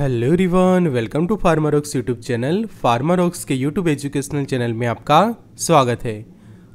hello everyone welcome to Pharmarox YouTube channel Pharmarox के YouTube educational channel में आपका स्वागत है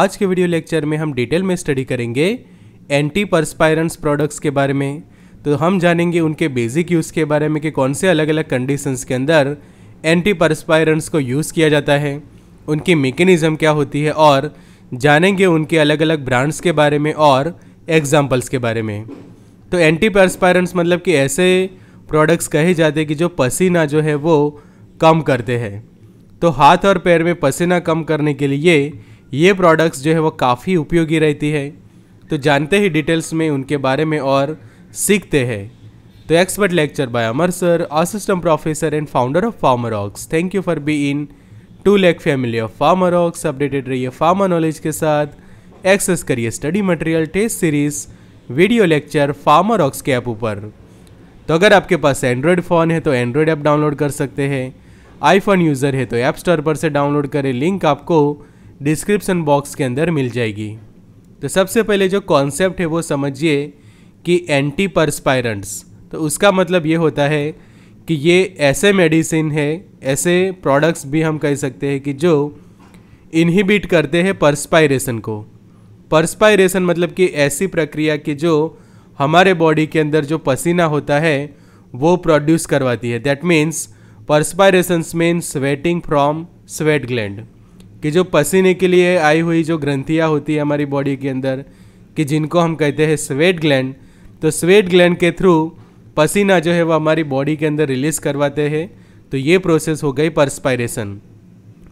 आज के वीडियो लेक्चर में हम डिटेल में स्टडी करेंगे एंटी परस्पायरेंस प्रोडक्ट्स के बारे में तो हम जानेंगे उनके बेसिक यूज़ के बारे में कि कौन से अलग अलग कंडीशंस के अंदर एंटी परस्पायरेंस को यूज़ किया जाता है उनकी मेकेनिज़म क्या होती है और जानेंगे उनके अलग अलग ब्रांड्स के बारे में और एग्जाम्पल्स के बारे में तो एंटी परस्पायरेंस मतलब कि ऐसे प्रोडक्ट्स कहे जाते हैं कि जो पसीना जो है वो कम करते हैं तो हाथ और पैर में पसीना कम करने के लिए ये प्रोडक्ट्स जो है वो काफ़ी उपयोगी रहती है तो जानते ही डिटेल्स में उनके बारे में और सीखते हैं तो expert lecture by Amar sir assistant professor and founder of Pharmarox thank you for be in two lakh family of Pharmarox updated रहिए फार्मा नॉलेज के साथ एक्सेस करिए study material test series video lecture Pharmarox के ऐप ऊपर तो अगर आपके पास Android phone है तो एंड्रॉयड ऐप डाउनलोड कर सकते हैं आईफोन यूज़र है तो ऐप स्टोर पर से डाउनलोड करें लिंक आपको डिस्क्रिप्सन बॉक्स के अंदर मिल जाएगी तो सबसे पहले जो कॉन्सेप्ट है वो समझिए कि एंटी परस्पायरेंट्स तो उसका मतलब ये होता है कि ये ऐसे मेडिसिन है ऐसे प्रोडक्ट्स भी हम कह सकते हैं कि जो इनहिबिट करते हैं परस्पायरेशन को परस्पायरेशन मतलब कि ऐसी प्रक्रिया कि जो हमारे बॉडी के अंदर जो पसीना होता है वो प्रोड्यूस करवाती है that means perspirations mean sweating from sweat gland कि जो पसीने के लिए आई हुई जो ग्रंथियाँ होती है हमारी बॉडी के अंदर कि जिनको हम कहते हैं स्वेट ग्लैंड तो स्वेट ग्लैंड के थ्रू पसीना जो है वो हमारी बॉडी के अंदर रिलीज़ करवाते हैं तो ये प्रोसेस हो गई परस्पायरेशन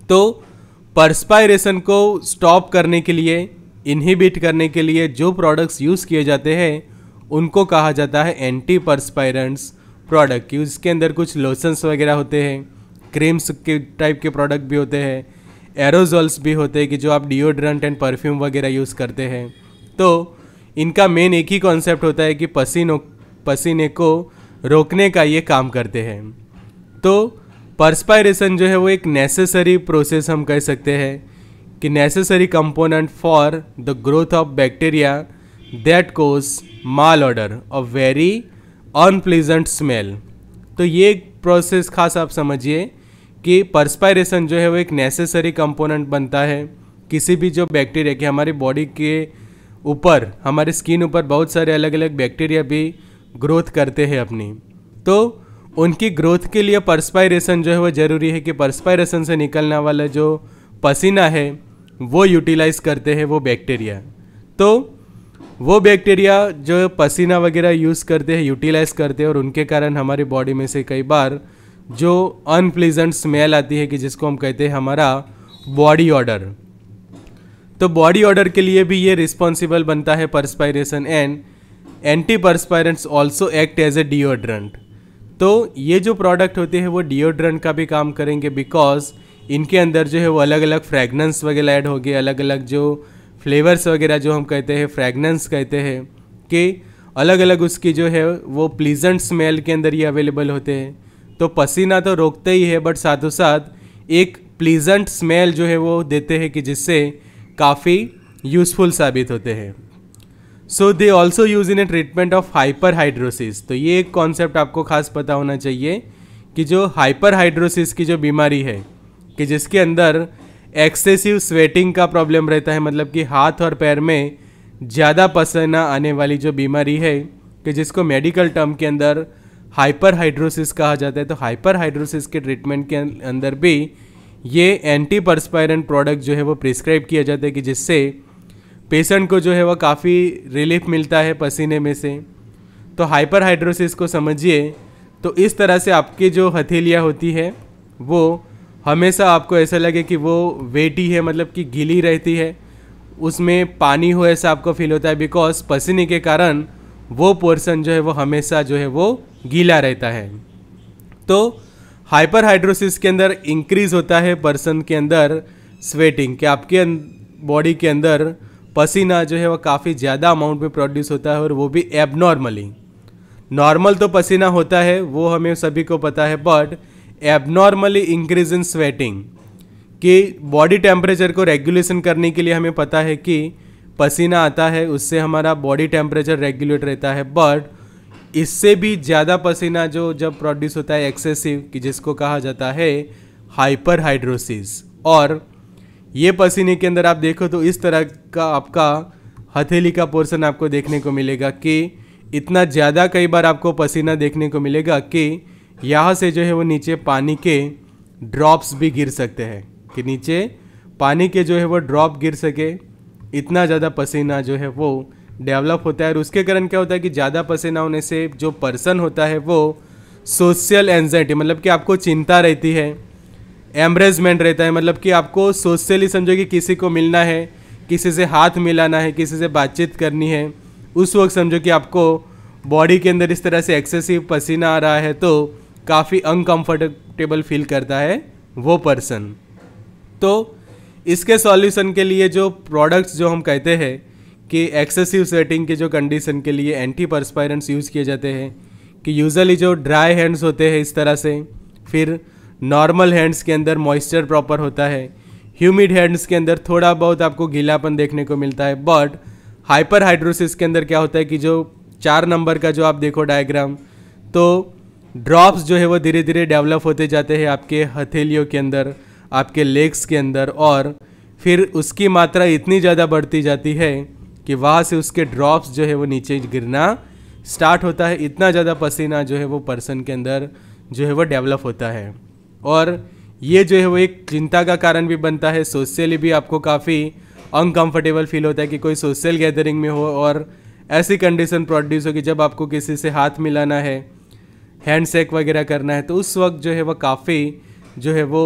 तो परस्पायरेशन को स्टॉप करने के लिए इनहिबिट करने के लिए जो प्रोडक्ट्स यूज़ किए जाते हैं उनको कहा जाता है एंटी परस्पायरेंट्स प्रोडक्ट कि उसके अंदर कुछ लोशंस वगैरह होते हैं क्रीम्स के टाइप के प्रोडक्ट भी होते हैं एरोजोल्स भी होते हैं कि जो आप डिओड्रेंट एंड परफ्यूम वगैरह यूज़ करते हैं तो इनका मेन एक ही कॉन्सेप्ट होता है कि पसीनों पसीने को रोकने का ये काम करते हैं तो परस्पायरेशन जो है वो एक नेसेसरी प्रोसेस हम कह सकते हैं कि necessary component for the growth of bacteria that cause malodour a very unpleasant smell तो ये प्रोसेस खास आप समझिए कि परस्पायरेशन जो है वो एक नेसेसरी कंपोनेंट बनता है किसी भी जो बैक्टीरिया के हमारी बॉडी के ऊपर हमारे स्किन ऊपर बहुत सारे अलग अलग बैक्टीरिया भी ग्रोथ करते हैं अपनी तो उनकी ग्रोथ के लिए परस्पायरेशन जो है वो ज़रूरी है कि परस्पायरेशन से निकलने वाला जो पसीना है वो यूटिलाइज करते हैं वो बैक्टीरिया तो वो बैक्टीरिया जो पसीना वगैरह यूज़ करते हैं यूटिलाइज़ करते हैं और उनके कारण हमारी बॉडी में से कई बार जो अनप्लीजेंट स्मेल आती है कि जिसको हम कहते हैं हमारा बॉडी ऑर्डर तो बॉडी ऑर्डर के लिए भी ये रिस्पॉन्सिबल बनता है perspiration and antiperspirants also act as a deodorant तो ये जो प्रोडक्ट होते हैं वो डिओड्रेंट का भी काम करेंगे बिकॉज इनके अंदर जो है वो अलग अलग फ्रेगनेंस वगैरह ऐड होगी अलग अलग जो फ्लेवर्स वगैरह जो हम कहते हैं फ्रेगनेंस कहते हैं कि अलग अलग उसकी जो है वो प्लीजेंट स्मेल के अंदर ही अवेलेबल होते हैं तो पसीना तो रोकते ही है बट साथों साथ एक प्लीजेंट स्मेल जो है वो देते हैं कि जिससे काफ़ी यूज़फुल साबित होते हैं so they also use in a treatment of hyperhidrosis तो ये एक कॉन्सेप्ट आपको खास पता होना चाहिए कि जो हाइपर हाइड्रोसिस की जो बीमारी है कि जिसके अंदर एक्सेसिव स्वेटिंग का प्रॉब्लम रहता है मतलब कि हाथ और पैर में ज़्यादा पसीना आने वाली जो बीमारी है कि जिसको मेडिकल टर्म के अंदर हाइपर हाइड्रोसिस कहा जाता है तो हाइपर हाइड्रोसिस के ट्रीटमेंट के अंदर भी ये एंटी परस्पायरेंट प्रोडक्ट जो है वो प्रिस्क्राइब किया जाता है कि जिससे पेशेंट को जो है वह काफ़ी रिलीफ मिलता है पसीने में से तो हाइपर हाइड्रोसिस को समझिए तो इस तरह से आपकी जो हथेलियाँ होती है वो हमेशा आपको ऐसा लगे कि वो वेटी है मतलब कि गीली रहती है उसमें पानी हो ऐसा आपको फील होता है बिकॉज पसीने के कारण वो पोर्सन जो है वो हमेशा जो है वो गीला रहता है तो हाइपर हाइड्रोसिस के अंदर इंक्रीज होता है पर्सन के अंदर स्वेटिंग कि आपके बॉडी अं-, के अंदर पसीना जो है वो काफ़ी ज़्यादा अमाउंट में प्रोड्यूस होता है और वो भी एबनॉर्मली नॉर्मल तो पसीना होता है वो हमें सभी को पता है but abnormally increase in sweating कि बॉडी टेम्परेचर को रेगुलेशन करने के लिए हमें पता है कि पसीना आता है उससे हमारा बॉडी टेम्परेचर रेगुलेट रहता है बट इससे भी ज़्यादा पसीना जो जब प्रोड्यूस होता है एक्सेसिव कि जिसको कहा जाता है हाइपर हाइड्रोसिस और ये पसीने के अंदर आप देखो तो इस तरह का आपका हथेली का पोर्सन आपको देखने को मिलेगा कि इतना ज़्यादा कई बार आपको पसीना देखने को मिलेगा कि यहाँ से जो है वो नीचे पानी के ड्रॉप्स भी गिर सकते हैं कि नीचे पानी के जो है वो ड्रॉप गिर सके इतना ज़्यादा पसीना जो है वो डेवलप होता है और उसके कारण क्या होता है कि ज़्यादा पसीना होने से जो पर्सन होता है वो सोशल एनजाइटी मतलब कि आपको चिंता रहती है एम्बरेजमेंट रहता है मतलब कि आपको सोशली समझो कि किसी को मिलना है किसी से हाथ मिलाना है किसी से बातचीत करनी है उस वक्त समझो कि आपको बॉडी के अंदर इस तरह से एक्सेसिव पसीना आ रहा है तो काफ़ी अनकंफर्टेबल फील करता है वो पर्सन तो इसके सॉल्यूशन के लिए जो प्रोडक्ट्स जो हम कहते हैं कि एक्सेसिव स्वेटिंग के जो कंडीशन के लिए एंटी परस्पायरेंट्स यूज़ किए जाते हैं कि यूजली जो ड्राई हैंड्स होते हैं इस तरह से फिर नॉर्मल हैंड्स के अंदर मॉइस्चर प्रॉपर होता है ह्यूमिड हैंड्स के अंदर थोड़ा बहुत आपको गीलापन देखने को मिलता है बट हाइपर हाइड्रोसिस के अंदर क्या होता है कि जो चार नंबर का जो आप देखो डायग्राम तो ड्रॉप्स जो है वो धीरे धीरे डेवलप होते जाते हैं आपके हथेलियों के अंदर आपके लेग्स के अंदर और फिर उसकी मात्रा इतनी ज़्यादा बढ़ती जाती है कि वहाँ से उसके ड्रॉप्स जो है वो नीचे गिरना स्टार्ट होता है इतना ज़्यादा पसीना जो है वो पर्सन के अंदर जो है वो डेवलप होता है और ये जो है वो एक चिंता का कारण भी बनता है सोशली भी आपको काफ़ी अनकम्फर्टेबल फील होता है कि कोई सोशल गैदरिंग में हो और ऐसी कंडीशन प्रोड्यूस हो कि जब आपको किसी से हाथ मिलाना है हैंडशेक वगैरह करना है तो उस वक्त जो है वह काफ़ी जो है वो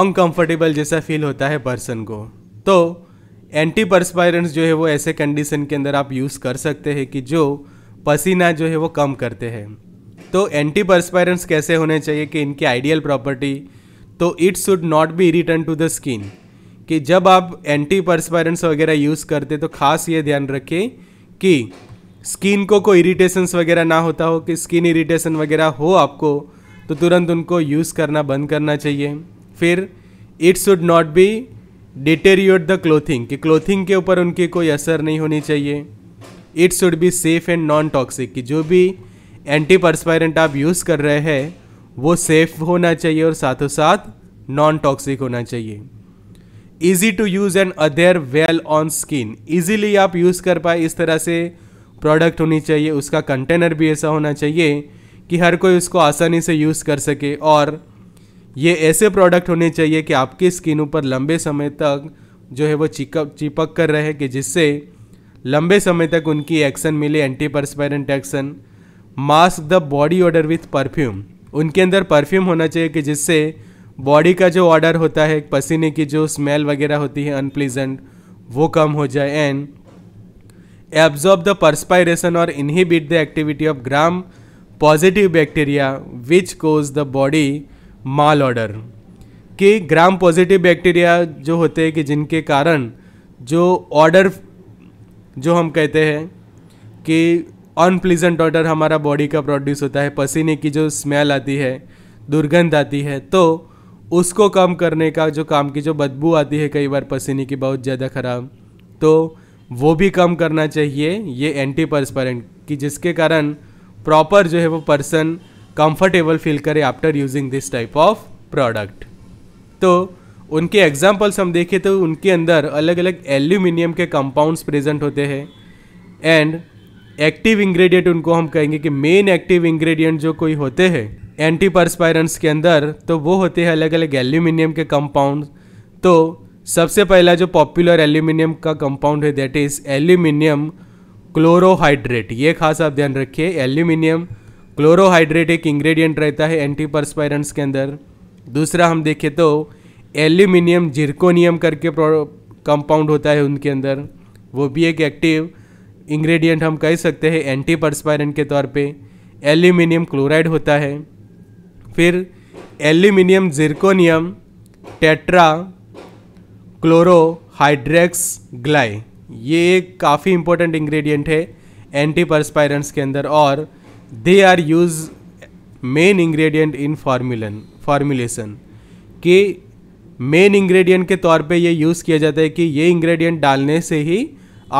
अनकंफर्टेबल जैसा फील होता है पर्सन को तो एंटी परस्पायरेंट्स जो है वो ऐसे कंडीशन के अंदर आप यूज़ कर सकते हैं कि जो पसीना जो है वो कम करते हैं तो एंटी परस्पायरेंट्स कैसे होने चाहिए कि इनकी आइडियल प्रॉपर्टी तो it should not be irritant to the skin कि जब आप एंटी परस्पायरेंट्स वगैरह यूज़ करते तो खास ये ध्यान रखें कि स्किन को कोई इरिटेशंस वगैरह ना होता हो कि स्किन इरिटेशन वगैरह हो आपको तो तुरंत उनको यूज़ करना बंद करना चाहिए फिर it should not be deteriorate the clothing कि क्लोथिंग के ऊपर उनकी कोई असर नहीं होनी चाहिए it should be safe and non toxic कि जो भी एंटी परस्पायरेंट आप यूज़ कर रहे हैं वो सेफ़ होना चाहिए और साथों साथ नॉन टॉक्सिक होना चाहिए easy to use and adhere well on skin easily आप यूज़ कर पाए इस तरह से प्रोडक्ट होनी चाहिए उसका कंटेनर भी ऐसा होना चाहिए कि हर कोई उसको आसानी से यूज़ कर सके और ये ऐसे प्रोडक्ट होने चाहिए कि आपकी स्किन ऊपर लंबे समय तक जो है वो चिपक चिपक कर रहे कि जिससे लंबे समय तक उनकी एक्शन मिले antiperspirant action mask the body odour with perfume उनके अंदर परफ्यूम होना चाहिए कि जिससे बॉडी का जो ऑर्डर होता है पसीने की जो स्मेल वगैरह होती है अनप्लीजेंट वो कम हो जाए एंड एब्जॉर्ब द the और inhibit the activity of gram positive bacteria which cause the body malodour कि ग्राम पॉजिटिव बैक्टीरिया जो होते हैं कि जिनके कारण जो ऑर्डर जो हम कहते हैं कि अनप्लीजेंट ऑर्डर हमारा बॉडी का प्रोड्यूस होता है पसीने की जो स्मेल आती है दुर्गंध आती है तो उसको कम करने का जो काम की जो बदबू आती है कई बार पसीने की बहुत ज़्यादा ख़राब तो वो भी कम करना चाहिए ये एंटी परस्परेंट कि जिसके कारण प्रॉपर जो है वो पर्सन कंफर्टेबल फील करे after using this type of product तो उनके एग्जाम्पल्स हम देखें तो उनके अंदर अलग अलग एल्यूमिनियम के कंपाउंड्स प्रेजेंट होते हैं एंड एक्टिव इंग्रेडिएंट उनको हम कहेंगे कि मेन एक्टिव इंग्रेडिएंट जो कोई होते हैं एंटी परस्पायरेंट्स के अंदर तो वो होते हैं अलग अलग एल्यूमिनियम के कंपाउंड तो सबसे पहला जो पॉपुलर एल्यूमिनियम का कंपाउंड है दैट इज एल्यूमिनियम क्लोरोहाइड्रेट ये खास आप ध्यान रखिए एल्यूमिनियम क्लोरोहाइड्रेट एक इंग्रेडिएंट रहता है एंटी परस्पायरेंट्स के अंदर दूसरा हम देखें तो एल्यूमिनियम जिरकोनियम करके कंपाउंड होता है उनके अंदर वो भी एक एक्टिव इंग्रेडिएंट हम कह सकते हैं एंटी परस्पायरेंट के तौर पे एल्यूमिनियम क्लोराइड होता है फिर एल्यूमिनियम जिरकोनियम टेट्रा क्लोरोहाइड्रेक्स ग्लाई ये एक काफ़ी इंपॉर्टेंट इंग्रेडिएंट है एंटी परस्पायरेंट्स के अंदर और they are use main ingredient in फार्मूलन फार्मूलेशन कि मेन इंग्रेडिएंट के तौर पे ये यूज़ किया जाता है कि ये इंग्रेडिएंट डालने से ही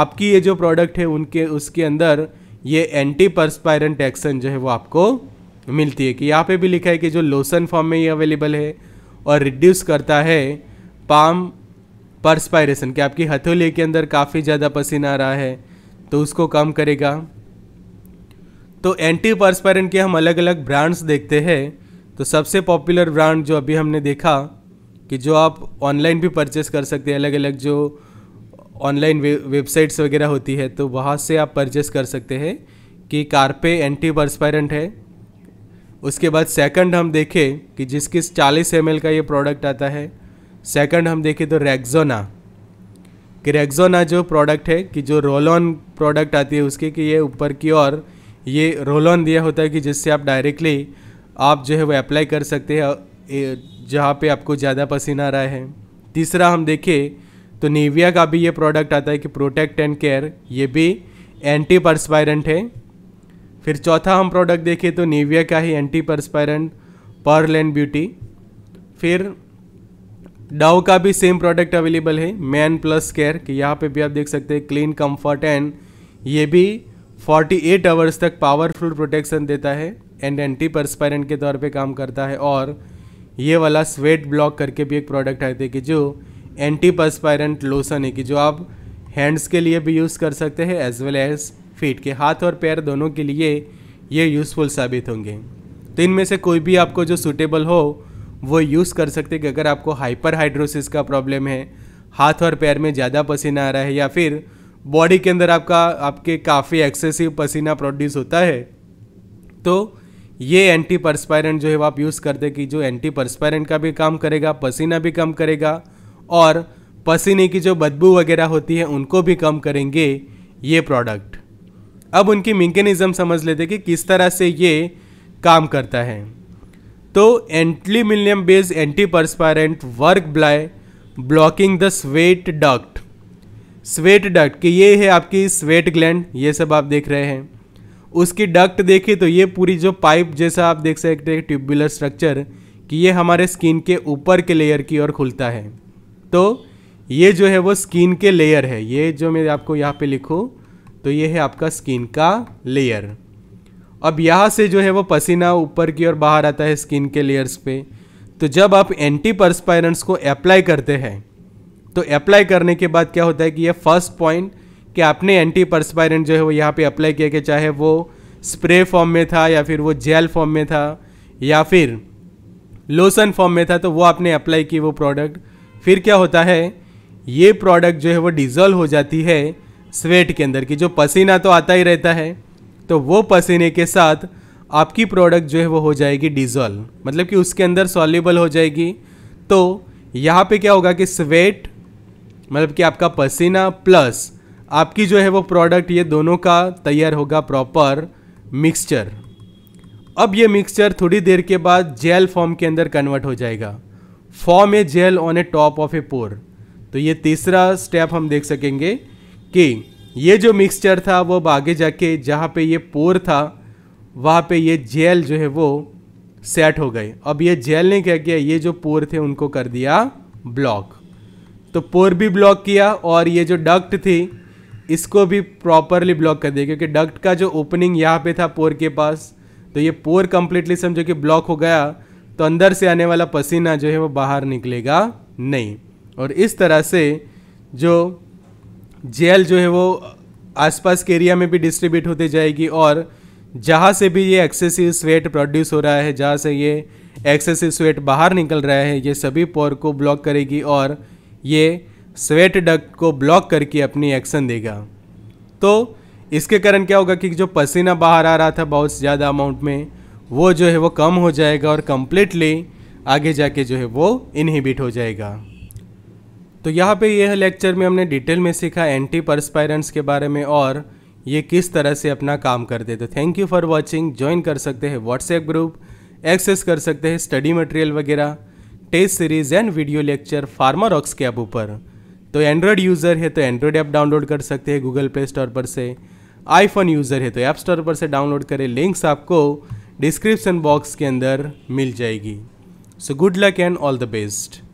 आपकी ये जो प्रोडक्ट है उनके उसके अंदर ये एंटी परस्पायरेंट एक्शन जो है वो आपको मिलती है कि यहाँ पे भी लिखा है कि जो लोसन फॉर्म में ये अवेलेबल है और रिड्यूस करता है पाम परस्पायरेशन कि आपकी हथेली के अंदर काफ़ी ज़्यादा पसीना आ रहा है तो उसको कम करेगा तो एंटी परस्पायरेंट के हम अलग अलग ब्रांड्स देखते हैं तो सबसे पॉपुलर ब्रांड जो अभी हमने देखा कि जो आप ऑनलाइन भी परचेस कर सकते हैं अलग अलग जो ऑनलाइन वेबसाइट्स वगैरह होती है तो वहाँ से आप परचेस कर सकते हैं कि कारपे एंटी परस्पायरेंट है उसके बाद सेकंड हम देखें कि जिसकी चालीस एम का ये प्रोडक्ट आता है सेकंड हम देखें तो रेगजोना कि रेगजोना जो प्रोडक्ट है कि जो रोल ऑन प्रोडक्ट आती है उसके कि ये ऊपर की ओर ये रोल ऑन दिया होता है कि जिससे आप डायरेक्टली आप जो है वो अप्लाई कर सकते हैं जहाँ पे आपको ज़्यादा पसीना आ रहा है तीसरा हम देखें तो निविया का भी ये प्रोडक्ट आता है कि प्रोटेक्ट एंड केयर ये भी एंटी परस्पायरेंट है फिर चौथा हम प्रोडक्ट देखें तो निविया का ही antiperspirant pearl and beauty फिर डाव का भी सेम प्रोडक्ट अवेलेबल है मैन प्लस केयर कि यहाँ पे भी आप देख सकते हैं क्लीन कंफर्ट एंड ये भी 48 आवर्स तक पावरफुल प्रोटेक्शन देता है एंड एंटी परस्पायरेंट के तौर पे काम करता है और ये वाला स्वेट ब्लॉक करके भी एक प्रोडक्ट आते कि जो एंटी परस्पायरेंट लोसन है कि जो आप हैंड्स के लिए भी यूज़ कर सकते हैं एज वेल एज फीट के हाथ और पैर दोनों के लिए ये यूज़फुल साबित होंगे तो इनमें से कोई भी आपको जो सूटेबल हो वो यूज़ कर सकते कि अगर आपको हाइपर हाइड्रोसिस का प्रॉब्लम है हाथ और पैर में ज़्यादा पसीना आ रहा है या फिर बॉडी के अंदर आपका आपके काफ़ी एक्सेसिव पसीना प्रोड्यूस होता है तो ये एंटी परस्पायरेंट जो है वो आप यूज़ करते कि जो एंटी परस्पायरेंट का भी काम करेगा पसीना भी कम करेगा और पसीने की जो बदबू वगैरह होती है उनको भी कम करेंगे ये प्रोडक्ट अब उनकी मेकेनिज़म समझ लेते कि किस तरह से ये काम करता है तो एंटलीमिलियम बेस्ड एंटीपर्सपायरेंट वर्क ब्लाय blocking the sweat duct sweat duct कि ये है आपकी स्वेट ग्लैंड ये सब आप देख रहे हैं उसकी डक्ट देखिए तो ये पूरी जो पाइप जैसा आप देख सकते हैं ट्यूबुलर स्ट्रक्चर कि ये हमारे स्किन के ऊपर के लेयर की ओर खुलता है तो ये जो है वो स्किन के लेयर है ये जो मैं आपको यहाँ पे लिखूँ तो ये है आपका स्किन का लेयर अब यहाँ से जो है वो पसीना ऊपर की ओर बाहर आता है स्किन के लेयर्स पे तो जब आप एंटी परस्पायरेंट्स को अप्लाई करते हैं तो अप्लाई करने के बाद क्या होता है कि ये फर्स्ट पॉइंट कि आपने एंटी परस्पायरेंट जो है वो यहाँ पे अप्लाई किया कि चाहे वो स्प्रे फॉर्म में था या फिर वो जेल फॉर्म में था या फिर लोशन फॉर्म में था तो वो आपने अप्लाई की वो प्रोडक्ट फिर क्या होता है ये प्रोडक्ट जो है वो डिज़ोल्व हो जाती है स्वेट के अंदर कि जो पसीना तो आता ही रहता है तो वो पसीने के साथ आपकी प्रोडक्ट जो है वो हो जाएगी डिजोल्व मतलब कि उसके अंदर सॉल्यूबल हो जाएगी तो यहाँ पे क्या होगा कि स्वेट मतलब कि आपका पसीना प्लस आपकी जो है वो प्रोडक्ट ये दोनों का तैयार होगा प्रॉपर मिक्सचर अब ये मिक्सचर थोड़ी देर के बाद जेल फॉर्म के अंदर कन्वर्ट हो जाएगा form a gel on a top of a pore तो ये तीसरा स्टेप हम देख सकेंगे कि ये जो मिक्सचर था वो अब आगे जाके जहाँ पे ये पोर था वहाँ पे ये जेल जो है वो सेट हो गए अब ये जेल ने क्या किया ये जो पोर थे उनको कर दिया ब्लॉक तो पोर भी ब्लॉक किया और ये जो डक्ट थी इसको भी प्रॉपरली ब्लॉक कर दिया क्योंकि डक्ट का जो ओपनिंग यहाँ पे था पोर के पास तो ये पोर कम्प्लीटली समझो कि ब्लॉक हो गया तो अंदर से आने वाला पसीना जो है वो बाहर निकलेगा नहीं और इस तरह से जो जेल जो है वो आसपास के एरिया में भी डिस्ट्रीब्यूट होती जाएगी और जहाँ से भी ये एक्सेसिव स्वेट प्रोड्यूस हो रहा है जहाँ से ये एक्सेसिव स्वेट बाहर निकल रहा है ये सभी पोर को ब्लॉक करेगी और ये स्वेट डक को ब्लॉक करके अपनी एक्शन देगा तो इसके कारण क्या होगा कि जो पसीना बाहर आ रहा था बहुत ज़्यादा अमाउंट में वो जो है वो कम हो जाएगा और कम्प्लीटली आगे जाके जो है वो इनहिबिट हो जाएगा तो यहाँ पे यह लेक्चर में हमने डिटेल में सीखा एंटी परस्पायरेंट्स के बारे में और ये किस तरह से अपना काम करते तो thank you for watching join कर सकते हैं व्हाट्सएप ग्रुप एक्सेस कर सकते हैं स्टडी मटेरियल वगैरह test series and video lecture फार्मारॉक्स के ऐप ऊपर तो एंड्रॉयड यूज़र है तो एंड्रॉयड ऐप डाउनलोड कर सकते हैं गूगल प्ले स्टोर पर से आईफोन यूज़र है तो ऐप स्टोर पर से डाउनलोड करें लिंक्स आपको डिस्क्रिप्शन बॉक्स के अंदर मिल जाएगी so good luck and all the best